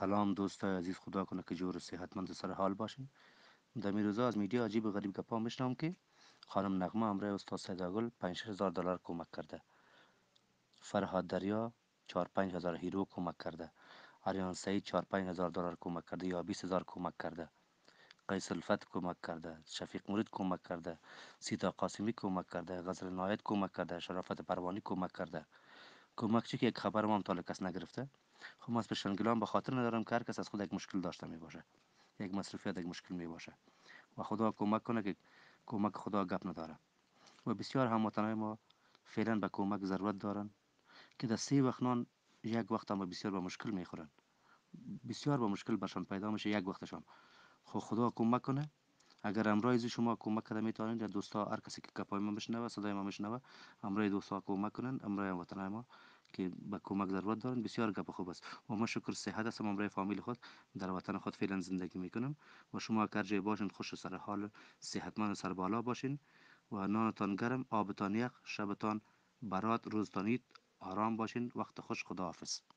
سلام دوستای عزیز خدا کنه که جور و صحتمند سر حال باشین در روزا از میدیا عجیب غریب گپا میشنم که خانم نغمه امره استاد گل 5 هزار دلار کمک کرده فرهاد دریا 4 5 هزار هیرو کمک کرده آریان سعید 4 5 هزار دلار کمک کرده یا 20 هزار کمک کرده قیس الفت کمک کرده شفیق مرید کمک کرده سیتا قاسمی کمک کرده غزل نایت کمک کرده شرافت پروانی کمک کرده کمک چی که یک خبر ما هم تا کس نگرفته خب من از هم به خاطر ندارم که هر کس از خود یک مشکل داشته می باشه یک مصروفیت یک مشکل می باشه و خدا کمک کنه که کمک خدا گپ نداره و بسیار هموطنای ما فعلا به کمک ضرورت دارن که در سه وقت نان یک وقت هم بسیار به مشکل میخورن بسیار به مشکل برشان پیدا میشه یک وقتشان خب خدا کمک کنه اگر امروز شما کمک کرده میتونید یا دوستا هر کسی که کپای ما بشنوه صدای ما بشنوه امروز دوستا کمک کنن امروز وطن ما که به کمک ضرورت دارن بسیار گپ خوب است و ما شکر صحت هستم برای فامیل خود در وطن خود فعلا زندگی میکنم و شما هر جای باشین خوش و سر حال صحتمند و سر بالا باشین و نانتان گرم آبتان یخ شبتان برات روزتان آرام باشین وقت خوش خداحافظ